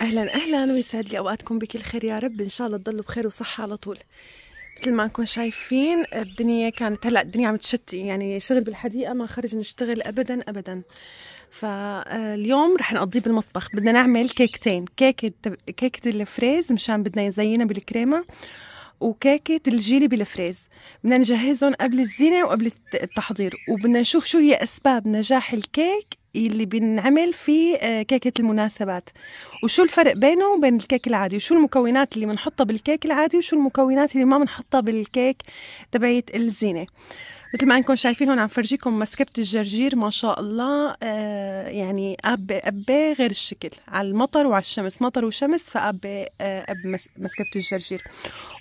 اهلا اهلا ويسعد لي اوقاتكم بكل خير يا رب ان شاء الله تضلوا بخير وصحه على طول مثل ما انكم شايفين الدنيا كانت هلا الدنيا عم تشتي يعني شغل بالحديقه ما خرج نشتغل ابدا ابدا فاليوم رح نقضيه بالمطبخ بدنا نعمل كيكتين كيكه كيكه الفريز مشان بدنا نزينها بالكريمه وكيكة الجيلي بالفريز بدنا نجهزهم قبل الزينة وقبل التحضير وبدنا نشوف شو هي أسباب نجاح الكيك اللي بنعمل في آه، كيكة المناسبات وشو الفرق بينه وبين الكيك العادي وشو المكونات اللي بنحطها بالكيك العادي وشو المكونات اللي ما بنحطها بالكيك تبعية الزينة مثل ما انكم شايفين هون عم فرجيكم مسكبة الجرجير ما شاء الله آه يعني اب اب غير الشكل على المطر وعلى الشمس مطر وشمس فاب آه، اب مسكبة الجرجير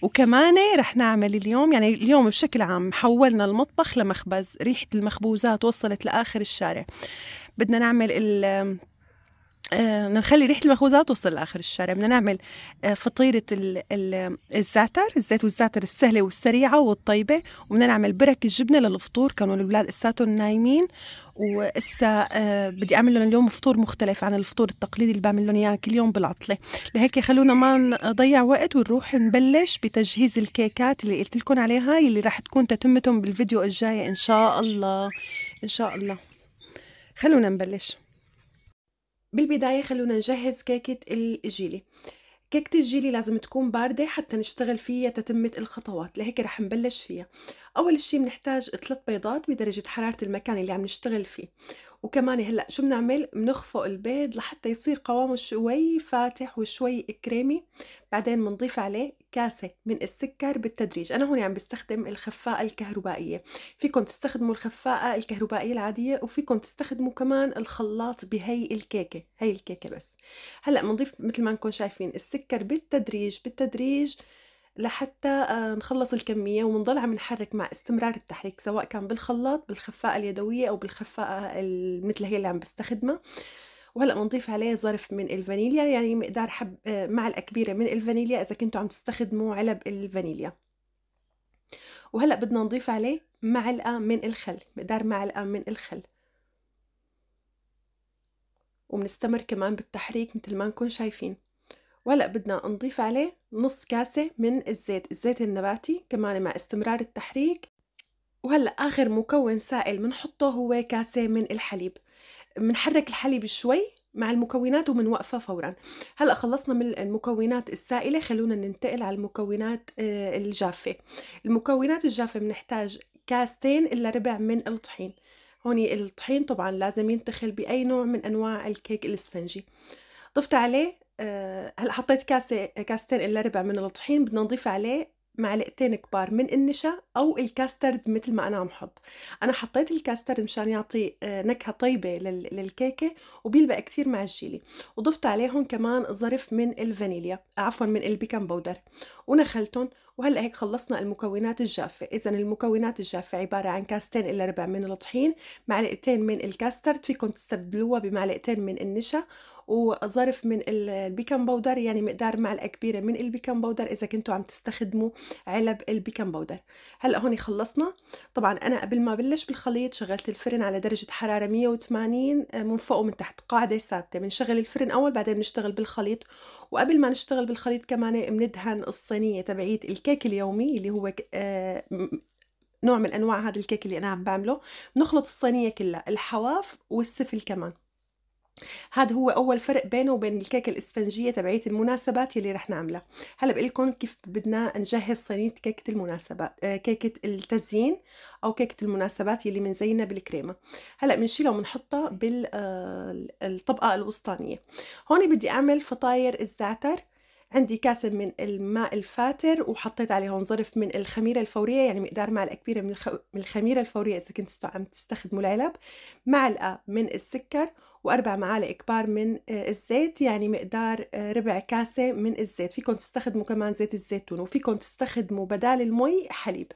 وكمان رح نعمل اليوم يعني اليوم بشكل عام حولنا المطبخ لمخبز ريحة المخبوزات وصلت لاخر الشارع بدنا نعمل ال بدنا آه، نخلي ريحه المخبوزات توصل لاخر الشارع بدنا نعمل آه، فطيره الزعتر الزيت والزعتر السهله والسريعه والطيبه وبدنا نعمل برك الجبنه للفطور كانوا الاولاد لساتهم نايمين وإسا آه، بدي اعمل لهم اليوم فطور مختلف عن الفطور التقليدي اللي بعمل لهم اياه كل يوم بالعطله لهيك خلونا ما نضيع وقت ونروح نبلش بتجهيز الكيكات اللي قلت لكم عليها اللي راح تكون تتمتهم بالفيديو الجاي ان شاء الله ان شاء الله خلونا نبلش بالبداية خلونا نجهز كيكة الجيلي كيكة الجيلي لازم تكون باردة حتى نشتغل فيها تتمة الخطوات لهيك رح نبلش فيها أول شي بنحتاج ثلاث بيضات بدرجة حرارة المكان اللي عم نشتغل فيه وكمان هلأ شو بنعمل بنخفق البيض لحتى يصير قوامه شوي فاتح وشوي كريمي بعدين بنضيف عليه كاسة من السكر بالتدريج أنا هون عم يعني بستخدم الخفاءة الكهربائية فيكم تستخدموا الخفاءة الكهربائية العادية وفيكم تستخدموا كمان الخلاط بهي الكيكة هي الكيكة بس هلأ منضيف مثل ما نكون شايفين السكر بالتدريج بالتدريج لحتى آه، نخلص الكمية وبنضل عم نحرك مع استمرار التحريك سواء كان بالخلاط بالخفاءة اليدوية أو بالخفاءة مثل هي اللي عم بستخدمها وهلا بنضيف عليه ظرف من الفانيليا يعني مقدار حب معلقه كبيره من الفانيليا اذا كنتوا عم تستخدموا علب الفانيليا وهلا بدنا نضيف عليه معلقه من الخل مقدار معلقه من الخل وبنستمر كمان بالتحريك مثل ما نكون شايفين وهلا بدنا نضيف عليه نص كاسة من الزيت الزيت النباتي كمان مع استمرار التحريك وهلا آخر مكون سائل بنحطه هو كاسة من الحليب بنحرك الحليب شوي مع المكونات وبنوقفها فورا هلا خلصنا من المكونات السائله خلونا ننتقل على المكونات آه، الجافه المكونات الجافه بنحتاج كاستين الا ربع من الطحين هون الطحين طبعا لازم ينتخل باي نوع من انواع الكيك الاسفنجي ضفت عليه آه، هلا حطيت كاسه كاستين الا ربع من الطحين بدنا نضيف عليه معلقتين كبار من النشا او الكاسترد مثل ما انا عم حط انا حطيت الكاسترد مشان يعطي آه، نكهه طيبه للكيكه وبيلبق كتير مع الجيلي وضفت عليهم كمان ظرف من الفانيليا عفوا من البيكنج بودر ونخلتهم وهلا هيك خلصنا المكونات الجافة إذا المكونات الجافة عبارة عن كاستين إلا ربع من الطحين معلقتين من الكاسترد فيكم تستبدلوها بمعلقتين من النشا وظرف من البيكن بودر يعني مقدار معلقة كبيرة من البيكن بودر إذا كنتوا عم تستخدموا علب البيكن بودر هلا هون خلصنا طبعا أنا قبل ما بلش بالخليط شغلت الفرن على درجة حرارة 180 آه، من فوق ومن تحت قاعدة ثابتة بنشغل الفرن أول بعدين بنشتغل بالخليط وقبل ما نشتغل بالخليط كمان بندهن الصينية تبعية الكيك اليومي اللي هو آه، نوع من انواع هذا الكيك اللي انا عم بعمله بنخلط الصينيه كلها الحواف والسفل كمان هذا هو اول فرق بينه وبين الكيكه الاسفنجيه تبعيت المناسبات يلي رح نعملها هلا بقول لكم كيف بدنا نجهز صينيه كيكه المناسبات آه، كيكه التزيين او كيكه المناسبات يلي بنزينها بالكريمه هلا بنشيلها وبنحطها بالطبقه آه، الوسطانيه هون بدي اعمل فطاير الزعتر عندي كاسة من الماء الفاتر وحطيت عليهم ظرف من الخميرة الفورية يعني مقدار معلقة كبيرة من, الخ... من الخميرة الفورية إذا كنت عم تستخدموا العلب معلقة من السكر وأربع معالق كبار من آه، الزيت يعني مقدار آه، ربع كاسة من الزيت فيكم تستخدموا كمان زيت الزيتون وفيكم تستخدموا بدال المي حليب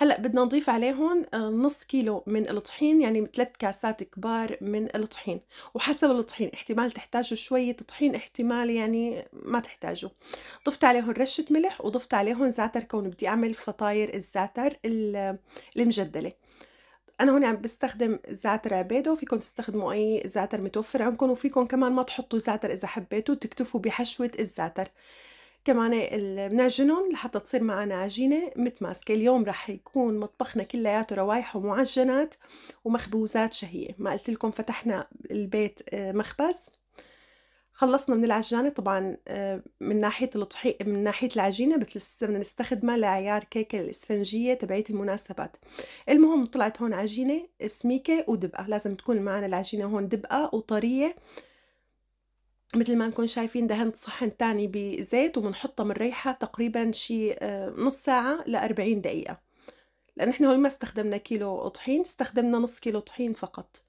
هلا بدنا نضيف عليهم آه، نص كيلو من الطحين يعني ثلاث كاسات كبار من الطحين وحسب الطحين احتمال تحتاجوا شوية طحين احتمال يعني ما تحتاجوا ضفت عليهم رشة ملح وضفت عليهم زعتر كون بدي اعمل فطاير الزعتر المجدلة انا هون عم بستخدم زعتر عبيدو فيكم تستخدموا اي زعتر متوفر عندكم وفيكم كمان ما تحطوا زعتر اذا حبيتوا تكتفوا بحشوة الزعتر كمان من الجنن لحتى تصير معنا عجينة متماسكة اليوم رح يكون مطبخنا كلياته روايح ومعجنات ومخبوزات شهية ما قلت لكم فتحنا البيت آه، مخبز خلصنا من العجانة طبعا آه، من ناحية الطحين من ناحية العجينة بس بدنا نستخدمها لعيار كيكة الإسفنجية تبعيت المناسبات المهم طلعت هون عجينة سميكة ودبقة لازم تكون معنا العجينة هون دبقة وطرية مثل ما نكون شايفين دهنت صحن تاني بزيت وبنحطها من ريحة تقريبا شي آه، نص ساعة لأربعين دقيقة لأن احنا هون ما استخدمنا كيلو طحين استخدمنا نص كيلو طحين فقط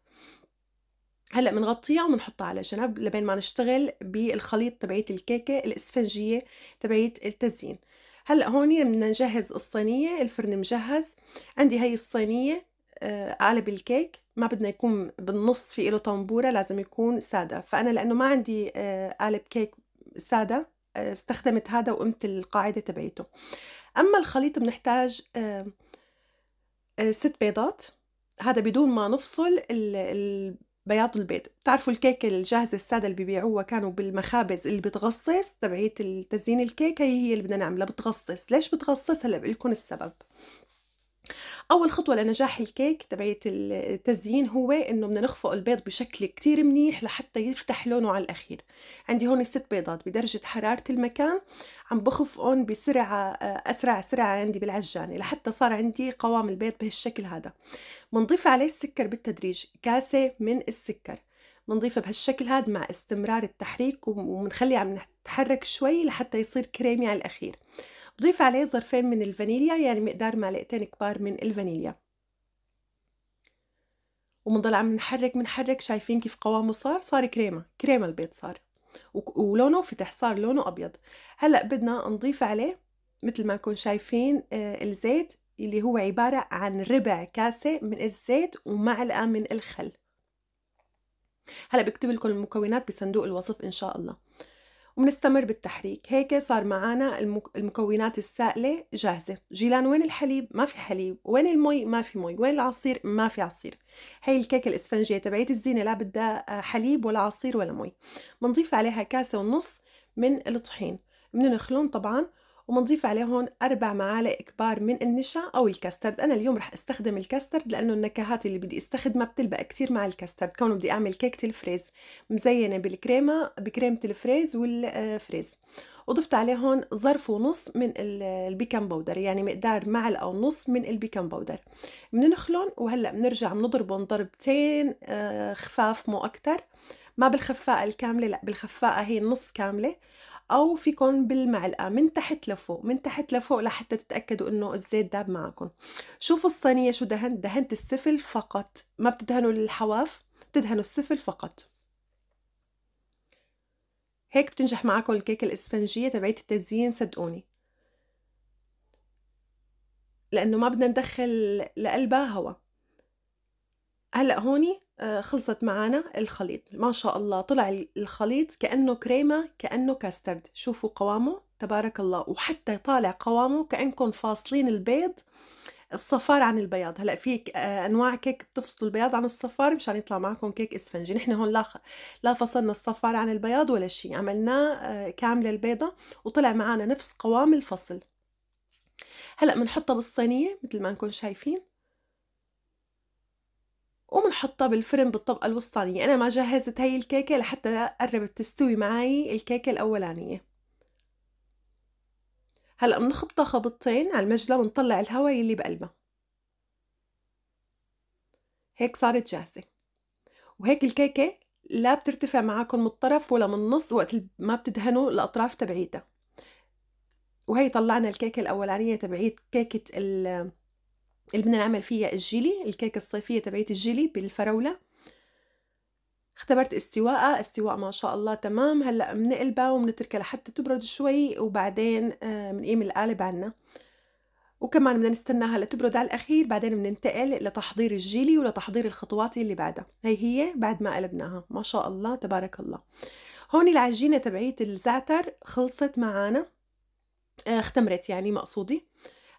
هلا بنغطيها وبنحطها على جنب لبين ما نشتغل بالخليط تبعيت الكيكه الاسفنجيه تبعيت التزيين هلا هون بدنا نجهز الصينيه الفرن مجهز عندي هاي الصينيه آه، قالب الكيك ما بدنا يكون بالنص في له طنبورة لازم يكون سادة فأنا لأنه ما عندي آه، قالب كيك سادة آه، استخدمت هذا وقمت القاعدة تبعيته أما الخليط بنحتاج آه، ست بيضات هذا بدون ما نفصل بياض البيض بتعرفوا الكيك الجاهزة السادة اللي بيبيعوها كانوا بالمخابز اللي بتغصص تبعية تزيين الكيك هي هي اللي بدنا نعملها بتغصص ليش بتغصص هلا بقول لكم السبب اول خطوه لنجاح الكيك تبعيه التزيين هو انه بدنا نخفق البيض بشكل كتير منيح لحتى يفتح لونه على الاخير عندي هون ست بيضات بدرجه حراره المكان عم بخفقهم بسرعه آه، اسرع سرعه عندي بالعجانه لحتى صار عندي قوام البيض بهالشكل هذا بنضيف عليه السكر بالتدريج كاسه من السكر بنضيفها بهالشكل هذا مع استمرار التحريك وبنخليه عم نتحرك شوي لحتى يصير كريمي على الاخير بضيف عليه ظرفين من الفانيليا يعني مقدار معلقتين كبار من الفانيليا وبنضل عم نحرك بنحرك شايفين كيف قوامه صار صار كريمه كريمه البيض صار ولونه فتح صار لونه ابيض هلا بدنا نضيف عليه مثل ما نكون شايفين آه، الزيت اللي هو عبارة عن ربع كاسة من الزيت ومعلقة من الخل هلا بكتب لكم المكونات بصندوق الوصف إن شاء الله وبنستمر بالتحريك هيك صار معنا المكونات السائلة جاهزة جيلان وين الحليب ما في حليب وين المي ما في مي وين العصير ما في عصير هي الكيكة الإسفنجية تبعيت الزينة لا بدها آه، حليب ولا عصير ولا مي بنضيف عليها كاسة ونص من الطحين بننخلهم طبعا وبنضيف عليهم أربع معالق كبار من النشا أو الكاسترد أنا اليوم رح استخدم الكاسترد لأنه النكهات اللي بدي استخدمها بتلبق كتير مع الكاسترد كونه بدي أعمل كيكة الفريز مزينة بالكريمة بكريمة الفريز والفريز وضفت عليهم ظرف ونص من البيكن باودر يعني مقدار معلقه ونص من البيكن باودر بننخلهم وهلا بنرجع بنضربهم ضربتين آه، خفاف مو اكتر ما بالخفاءة الكاملة لا بالخفاءة هي النص كاملة أو فيكم بالمعلقة من تحت لفوق من تحت لفوق لحتى تتأكدوا إنه الزيت داب معكم شوفوا الصينية شو دهنت دهنت السفل فقط ما بتدهنوا الحواف بتدهنوا السفل فقط هيك بتنجح معكم الكيكة الإسفنجية تبعت التزيين صدقوني لأنه ما بدنا ندخل لقلبها هوا هلا هوني آه، خلصت معنا الخليط ما شاء الله طلع الخليط كأنه كريمة كأنه كاسترد شوفوا قوامه تبارك الله وحتى طالع قوامه كأنكم فاصلين البيض الصفار عن البياض هلا في آه، انواع كيك بتفصلوا البياض عن الصفار مشان يطلع معكم كيك اسفنجي نحن هون لا لا فصلنا الصفار عن البياض ولا شيء عملناه آه، كامله البيضه وطلع معنا نفس قوام الفصل هلا بنحطها بالصينيه مثل ما انكم شايفين وبنحطها بالفرن بالطبقة الوسطانية أنا ما جهزت هاي الكيكة لحتى قربت تستوي معي الكيكة الأولانية هلأ بنخبطها خبطتين على المجلة ونطلع الهواء يلي بقلبها هيك صارت جاهزة وهيك الكيكة لا بترتفع معاكم من الطرف ولا من النص وقت ما بتدهنوا الأطراف تبعيتها وهي طلعنا الكيكة الأولانية تبعيت كيكة اللي بدنا نعمل فيها الجيلي الكيكة الصيفية تبعيت الجيلي بالفراولة اختبرت استواءها استواء ما شاء الله تمام هلا بنقلبها وبنتركها لحتى تبرد شوي وبعدين بنقيم آه، القالب عنا وكمان بدنا نستناها لتبرد على الاخير بعدين بننتقل لتحضير الجيلي ولتحضير الخطوات اللي بعدها هي هي بعد ما قلبناها ما شاء الله تبارك الله هون العجينه تبعيت الزعتر خلصت معانا آه، اختمرت يعني مقصودي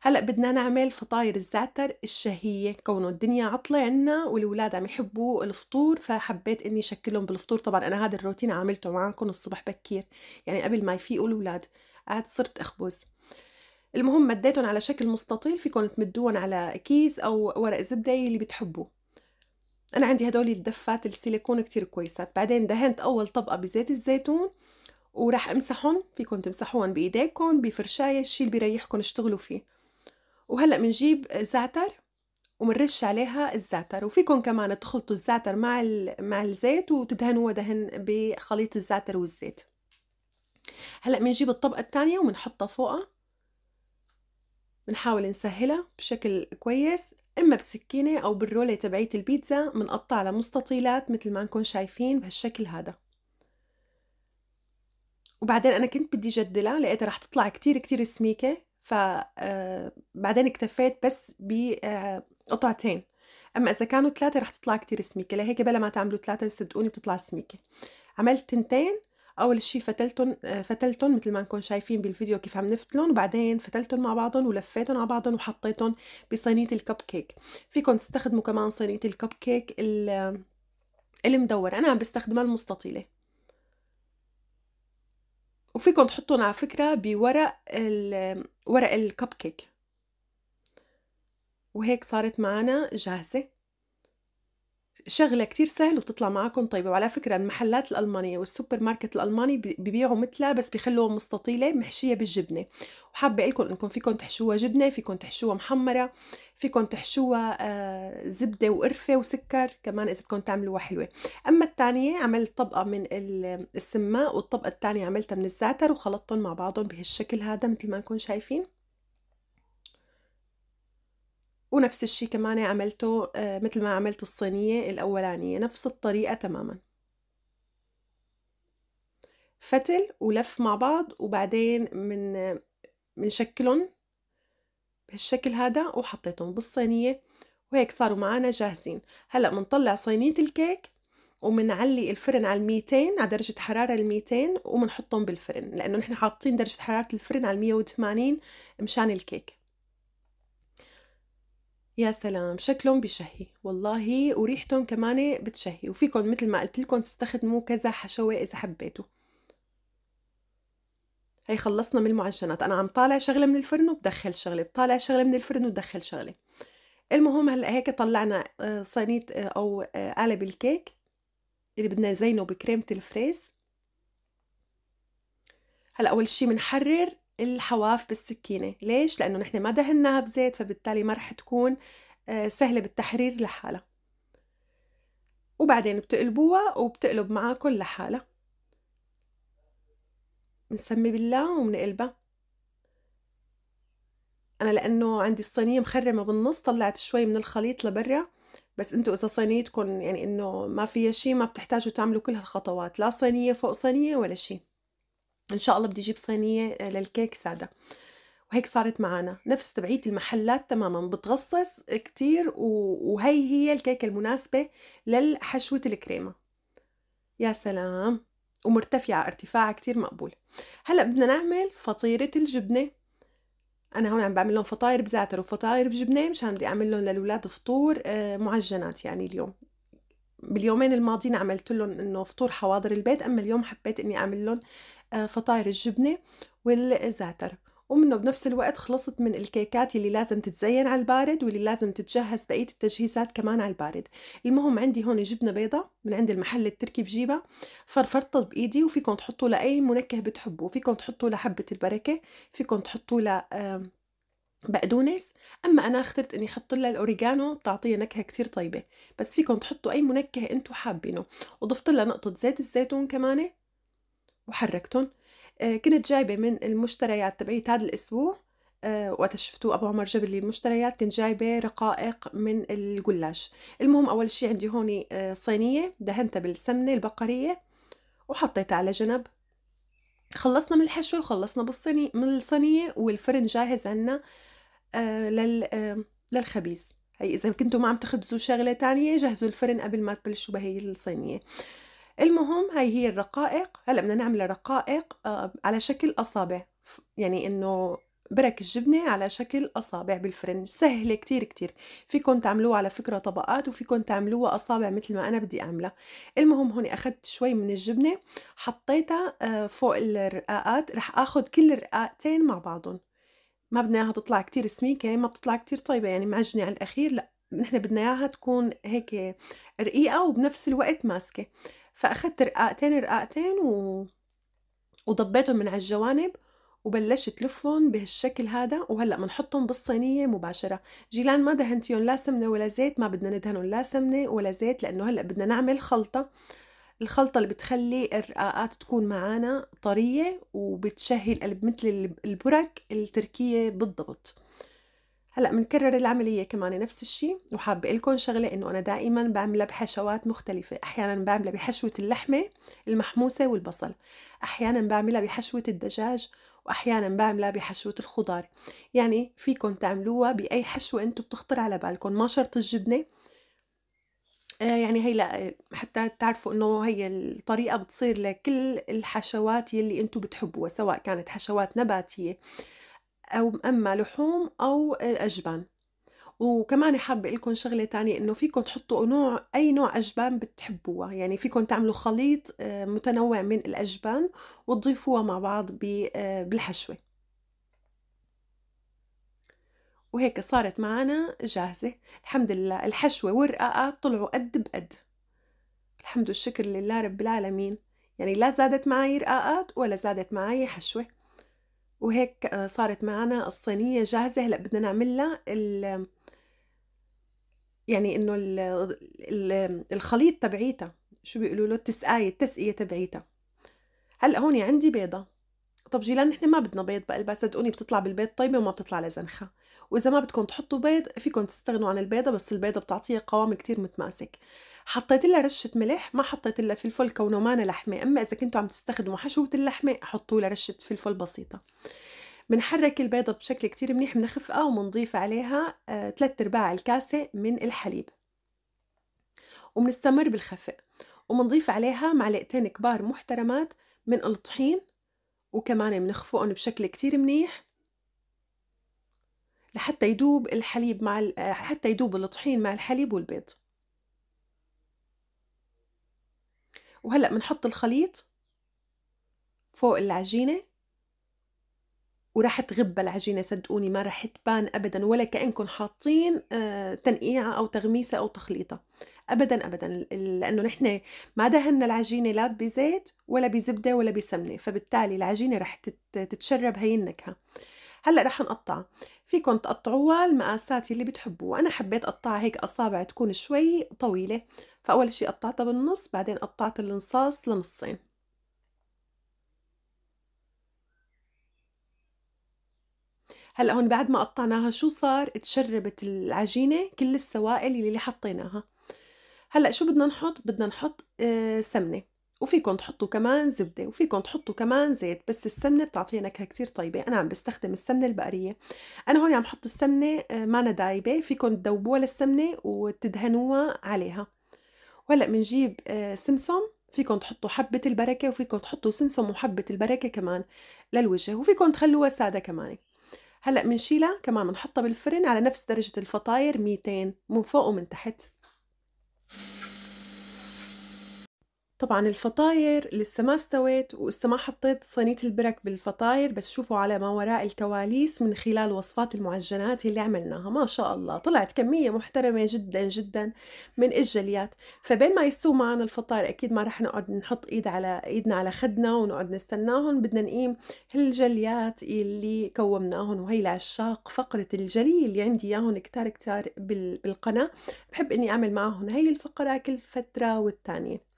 هلا بدنا نعمل فطاير الزعتر الشهيه كونه الدنيا عطله عنا والولاد عم يحبوا الفطور فحبيت اني شكلهم بالفطور طبعا انا هذا الروتين عملته معاكم الصبح بكير يعني قبل ما يفيقوا الولاد قعدت صرت اخبز المهم مديتهم على شكل مستطيل فيكم تمدوهم على كيس او ورق زبده اللي بتحبوه انا عندي هدول الدفات السيليكون كتير كويسات بعدين دهنت اول طبقه بزيت الزيتون وراح امسحهم فيكم تمسحوهم بايديكم بفرشايه الشيء اللي بيريحكم اشتغلوا فيه وهلأ بنجيب زعتر ومنرش عليها الزعتر وفيكم كمان تخلطوا الزعتر مع مع الزيت وتدهنوه دهن بخليط الزعتر والزيت هلا بنجيب الطبقه الثانيه وبنحطها فوقها بنحاول نسهلها بشكل كويس اما بسكينه او بالروله تبعيت البيتزا بنقطعها لمستطيلات مثل ما انكم شايفين بهالشكل هذا وبعدين انا كنت بدي جدلها لقيتها رح تطلع كتير كتير سميكه ف آه، بعدين اكتفيت بس بقطعتين آه، اما اذا كانوا ثلاثه رح تطلع كتير سميكه لهيك بلا ما تعملوا ثلاثه صدقوني بتطلع سميكه عملت تنتين اول شيء فتلتهم آه، فتلتهم مثل ما نكون شايفين بالفيديو كيف عم نفتلهم وبعدين فتلتهم مع بعضهم ولفيتهم على بعضهم وحطيتهم بصينيه الكب كيك فيكم تستخدموا كمان صينيه الكب كيك المدوره آه، انا عم بستخدمها المستطيله وفيكم تحطهم على فكره بورق ورق الكب كيك وهيك صارت معنا جاهزة شغلة كتير سهل وتطلع معكم طيبة وعلى فكرة المحلات الألمانية والسوبر ماركت الألماني ببيعوا مثلها بس بخلوها مستطيلة محشية بالجبنة وحابة لكم إنكم فيكم تحشوها جبنة فيكم تحشوها محمرة فيكم تحشوها آه، زبدة وقرفة وسكر كمان إذا بدكم تعملوها حلوة أما الثانية عملت طبقة من السماء والطبقة الثانية عملتها من الزعتر وخلطتهم مع بعضهم بهالشكل هذا مثل ما انكم شايفين ونفس الشيء كمان عملته آه، مثل ما عملت الصينية الأولانية نفس الطريقة تماما فتل ولف مع بعض وبعدين من منشكلهم بهالشكل هذا وحطيتهم بالصينية وهيك صاروا معنا جاهزين هلأ منطلع صينية الكيك ومنعلي الفرن على 200 على درجة حرارة ال 200 ومنحطهم بالفرن لأنه نحن حاطين درجة حرارة الفرن على 180 مشان الكيك يا سلام شكلهم بشهي والله وريحتهم كمان بتشهي وفيكم مثل ما قلت لكم تستخدموا كذا حشوة إذا حبيتوا هي خلصنا من المعجنات أنا عم طالع شغلة من الفرن وبدخل شغلة بطالع شغلة من الفرن وبدخل شغلة المهم هلا هيك طلعنا آه، صينية آه، أو آه، قالب الكيك اللي بدنا نزينه بكريمة الفريز هلا أول شي بنحرر الحواف بالسكينة ليش؟ لأنه نحن ما دهناها بزيت فبالتالي ما رح تكون آه، سهلة بالتحرير لحالها وبعدين بتقلبوها وبتقلب معاكم لحالها بنسمي بالله وبنقلبها أنا لأنه عندي الصينية مخرمة بالنص طلعت شوي من الخليط لبرا بس انتوا اذا صينيتكم يعني انه ما فيها شيء ما بتحتاجوا تعملوا كل هالخطوات لا صينيه فوق صينيه ولا شيء ان شاء الله بدي اجيب صينيه آه، للكيك ساده وهيك صارت معنا نفس تبعية المحلات تماما بتغصص كتير وهي هي الكيكة المناسبة للحشوة الكريمة يا سلام ومرتفعة ارتفاع كتير مقبول هلأ بدنا نعمل فطيرة الجبنة أنا هون عم بعمل لهم فطاير بزعتر وفطاير بجبنة مشان بدي أعمل لهم للاولاد فطور آه، معجنات يعني اليوم باليومين الماضيين عملت لهم انه فطور حواضر البيت اما اليوم حبيت اني اعمل لهم آه، فطاير الجبنة والزعتر ومنه بنفس الوقت خلصت من الكيكات اللي لازم تتزين على البارد واللي لازم تتجهز بقية التجهيزات كمان على البارد المهم عندي هون جبنة بيضة من عند المحل التركي بجيبها فرفرطة بإيدي وفيكم تحطوا لأي منكه بتحبوا فيكم تحطوا لحبة البركة فيكم تحطوا ل بقدونس اما انا اخترت اني احط لها الاوريجانو بتعطيها نكهه كثير طيبه بس فيكم تحطوا اي منكه انتم حابينه وضفت لها نقطه زيت الزيتون كمان وحركتهم آه، كنت جايبة من المشتريات تبعيت هذا الأسبوع آه، وقت شفتوا ابو عمر جاب لي المشتريات كنت جايبه رقائق من الجلاش المهم اول شيء عندي هون آه، صينيه دهنتها بالسمنه البقريه وحطيتها على جنب خلصنا من الحشوه وخلصنا بالصيني من الصينيه والفرن جاهز عنا لل للخبيز هي اذا كنتوا ما عم تخبزوا شغله تانية جهزوا الفرن قبل ما تبلشوا بهي الصينيه المهم هاي هي الرقائق هلا بدنا نعمل رقائق آه، على شكل اصابع يعني انه برك الجبنة على شكل أصابع بالفرن سهلة كتير كتير فيكن تعملوها على فكرة طبقات وفيكن تعملوها أصابع مثل ما أنا بدي أعملها المهم هون أخذت شوي من الجبنة حطيتها آه، فوق الرقاقات رح أخذ كل الرقاقتين مع بعضهم ما بدنا إياها تطلع كتير سميكة ما بتطلع كتير طيبة يعني معجنة على الأخير لا نحن بدنا إياها تكون هيك رقيقة وبنفس الوقت ماسكة فأخدت رقاقتين رقاقتين و... وضبيتهم من على الجوانب وبلشت لفهم بهالشكل هذا وهلا بنحطهم بالصينيه مباشره جيلان ما دهنتيهم لا سمنه ولا زيت ما بدنا ندهنهم لا سمنه ولا زيت لانه هلا بدنا نعمل خلطه الخلطة اللي بتخلي الرقاقات تكون معانا طرية وبتشهي القلب مثل البرك التركية بالضبط هلا بنكرر العمليه كمان نفس الشيء وحابه اقول لكم شغله انه انا دائما بعملها بحشوات مختلفه احيانا بعملها بحشوه اللحمه المحموسه والبصل احيانا بعملها بحشوه الدجاج واحيانا بعملها بحشوه الخضار يعني فيكم تعملوها باي حشوه انتم بتخطر على بالكم ما شرط الجبنه آه، يعني هي لا آه، حتى تعرفوا انه هي الطريقه بتصير لكل الحشوات يلي انتم بتحبوها سواء كانت حشوات نباتيه أو أما لحوم أو أجبان وكمان حابة لكم شغلة تانية إنه فيكم تحطوا نوع أي نوع أجبان بتحبوها يعني فيكم تعملوا خليط آه، متنوع من الأجبان وتضيفوها مع بعض آه، بالحشوة وهيك صارت معنا جاهزة الحمد لله الحشوة والرقاقة طلعوا قد بقد الحمد والشكر لله رب العالمين يعني لا زادت معي رقاقات ولا زادت معي حشوه وهيك آه، صارت معنا الصينية جاهزة هلا بدنا نعمل لها ال يعني انه الخليط تبعيتها شو بيقولوا له التسقاية التسقية تبعيتها هلا هون عندي بيضة طب جيلان نحن ما بدنا بيض بقلبها صدقوني بتطلع بالبيض طيبه وما بتطلع لزنخه واذا ما بدكم تحطوا بيض فيكم تستغنوا عن البيضه بس البيضه بتعطيها قوام كتير متماسك حطيت لها رشه ملح ما حطيت لها فلفل كونه مانا لحمه اما اذا كنتوا عم تستخدموا حشوه اللحمه حطوا لها رشه فلفل بسيطه بنحرك البيضة بشكل كتير منيح بنخفقها وبنضيف عليها ثلاث آه، أرباع الكاسة من الحليب وبنستمر بالخفق وبنضيف عليها معلقتين كبار محترمات من الطحين وكمان بنخفقهم بشكل كتير منيح لحتى يدوب الحليب مع آه، حتى يدوب الطحين مع الحليب والبيض وهلا بنحط الخليط فوق العجينه وراح تغب العجينة صدقوني ما راح تبان أبدا ولا كأنكم حاطين آه، تنقيعة أو تغميسة أو تخليطة أبدا أبدا لأنه نحن ما دهنا العجينة لا بزيت ولا بزبدة ولا بسمنة فبالتالي العجينة راح تتشرب هي النكهة هلا رح نقطعها فيكم تقطعوها المقاسات اللي بتحبوها انا حبيت اقطعها هيك اصابع تكون شوي طويله فاول شيء قطعتها بالنص بعدين قطعت الانصاص لنصين هلا هون بعد ما قطعناها شو صار تشربت العجينه كل السوائل اللي حطيناها هلا شو بدنا نحط بدنا نحط آه، سمنه وفيكم تحطوا كمان زبدة وفيكم تحطوا كمان زيت بس السمنة بتعطي نكهة كتير طيبة أنا عم بستخدم السمنة البقرية أنا هون عم حط السمنة آه، مانا دايبة فيكم تدوبوها للسمنة وتدهنوها عليها وهلأ بنجيب آه، سمسم فيكم تحطوا حبة البركة وفيكم تحطوا سمسم وحبة البركة كمان للوجه وفيكم تخلوها سادة كمان هلا بنشيلها كمان بنحطها بالفرن على نفس درجه الفطاير 200 من فوق ومن تحت طبعا الفطاير لسه ما استويت ولسه ما حطيت صينية البرك بالفطاير بس شوفوا على ما وراء الكواليس من خلال وصفات المعجنات اللي عملناها ما شاء الله طلعت كمية محترمة جدا جدا من الجليات فبين ما يستوي معنا الفطاير أكيد ما رح نقعد نحط إيد على إيدنا على خدنا ونقعد نستناهم بدنا نقيم الجليات اللي كومناهم وهي العشاق فقرة الجلي اللي يعني عندي إياهم كتار كتار بالقناة بحب إني أعمل معهم هي الفقرة كل فترة والتانية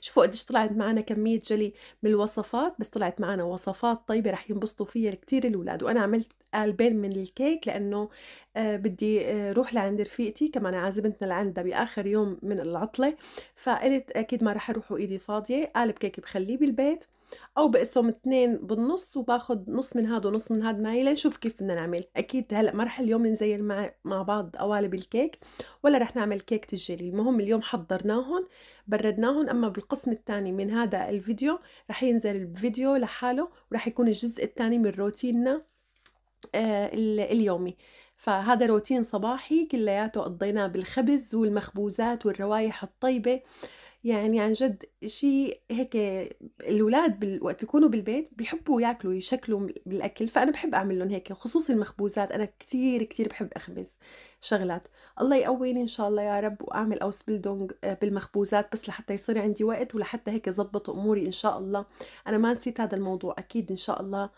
شوفوا قديش طلعت معنا كمية جلي من الوصفات بس طلعت معنا وصفات طيبة رح ينبسطوا فيها كتير الولاد وأنا عملت قالبين من الكيك لأنه آه، بدي آه، روح لعند رفيقتي كمان عازمتنا لعندها بآخر يوم من العطلة فقلت أكيد ما رح أروح وإيدي فاضية قالب كيك بخليه بالبيت او بقسم اثنين بالنص وباخذ نص من هذا ونص من هذا معي لنشوف كيف بدنا نعمل اكيد هلا ما رح اليوم نزين مع مع بعض قوالب الكيك ولا رح نعمل كيك تجيلي المهم اليوم حضرناهم بردناهم اما بالقسم الثاني من هذا الفيديو رح ينزل الفيديو لحاله ورح يكون الجزء الثاني من روتيننا آه اليومي فهذا روتين صباحي كلياته قضيناه بالخبز والمخبوزات والروايح الطيبه يعني عن جد شيء هيك الاولاد وقت بيكونوا بالبيت بيحبوا ياكلوا يشكلوا بالاكل فانا بحب اعمل لهم هيك خصوص المخبوزات انا كثير كثير بحب اخبز شغلات الله يقويني ان شاء الله يا رب واعمل اوس بلدونج آه، بالمخبوزات بس لحتى يصير عندي وقت ولحتى هيك زبط اموري ان شاء الله انا ما نسيت هذا الموضوع اكيد ان شاء الله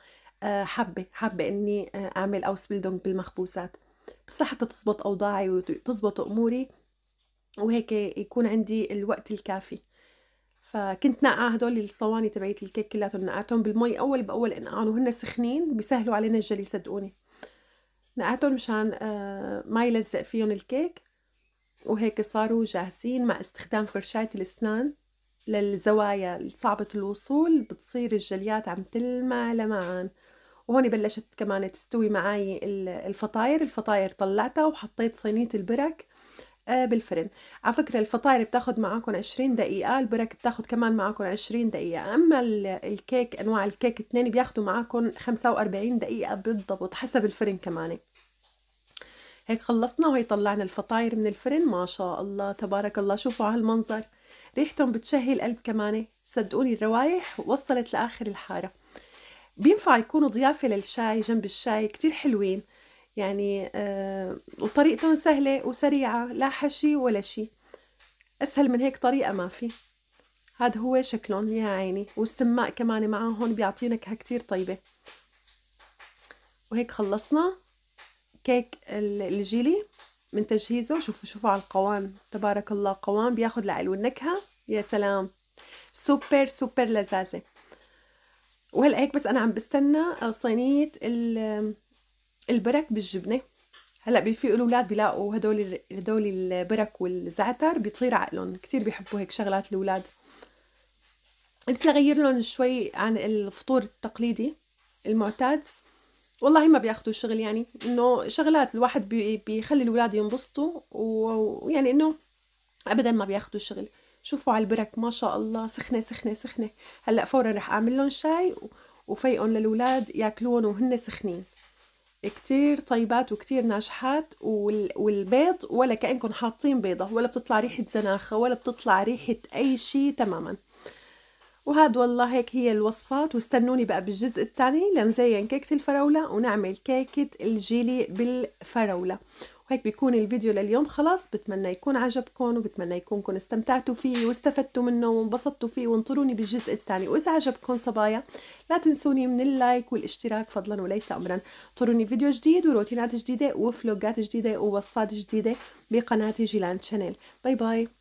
آه، حابه حابه اني آه، اعمل اوس بلدونج بالمخبوزات بس لحتى تزبط اوضاعي وتزبط اموري وهيك يكون عندي الوقت الكافي فكنت نقع هدول الصواني تبعيت الكيك كلياتهم نقعتهم بالمي اول باول انقعهم وهن سخنين بيسهلوا علينا الجلي صدقوني نقعتهم مشان آه، ما يلزق فيهم الكيك وهيك صاروا جاهزين مع استخدام فرشاة الاسنان للزوايا صعبة الوصول بتصير الجليات عم تلمع لمعان وهون بلشت كمان تستوي معي الفطاير الفطاير طلعتها وحطيت صينية البرك آه، بالفرن على فكرة الفطاير بتاخد معاكم 20 دقيقة البرك بتاخد كمان معاكم 20 دقيقة أما الكيك أنواع الكيك اثنين بياخدوا معاكم 45 دقيقة بالضبط حسب الفرن كمان هيك خلصنا وهي طلعنا الفطاير من الفرن ما شاء الله تبارك الله شوفوا هالمنظر ريحتهم بتشهي القلب كمان صدقوني الروايح وصلت لآخر الحارة بينفع يكونوا ضيافة للشاي جنب الشاي كتير حلوين يعني آه، وطريقتهم سهلة وسريعة لا حشي ولا شي أسهل من هيك طريقة ما في هذا هو شكلهم يا عيني والسماء كمان معاهم بيعطي نكهة كتير طيبة وهيك خلصنا كيك الجيلي من تجهيزه شوفوا شوفوا على القوام تبارك الله قوام بياخد العلو النكهة يا سلام سوبر سوبر لذاذة وهلا هيك بس انا عم بستنى صينية البرك بالجبنه هلا في الاولاد بيلاقوا هدول هدول البرك والزعتر بيطير عقلهم كثير بيحبوا هيك شغلات الاولاد قلت لغير لهم شوي عن الفطور التقليدي المعتاد والله ما بياخذوا شغل يعني انه شغلات الواحد بي بيخلي الاولاد ينبسطوا ويعني انه ابدا ما بياخذوا شغل شوفوا على البرك ما شاء الله سخنه سخنه سخنه هلا فورا رح اعمل لهم شاي وفيقهم للاولاد ياكلون وهن سخنين كتير طيبات وكتير ناجحات والبيض ولا كأنكم حاطين بيضة ولا بتطلع ريحة زناخة ولا بتطلع ريحة أي شيء تماما وهاد والله هيك هي الوصفات واستنوني بقى بالجزء الثاني لنزين كيكة الفراولة ونعمل كيكة الجيلي بالفراولة وهيك بيكون الفيديو لليوم خلاص بتمنى يكون عجبكم وبتمنى يكونكم استمتعتوا فيه واستفدتوا منه وانبسطتوا فيه وانطروني بالجزء الثاني واذا عجبكم صبايا لا تنسوني من اللايك والاشتراك فضلا وليس امرا انطروني فيديو جديد وروتينات جديده وفلوجات جديده ووصفات جديده بقناه جيلان شانيل باي باي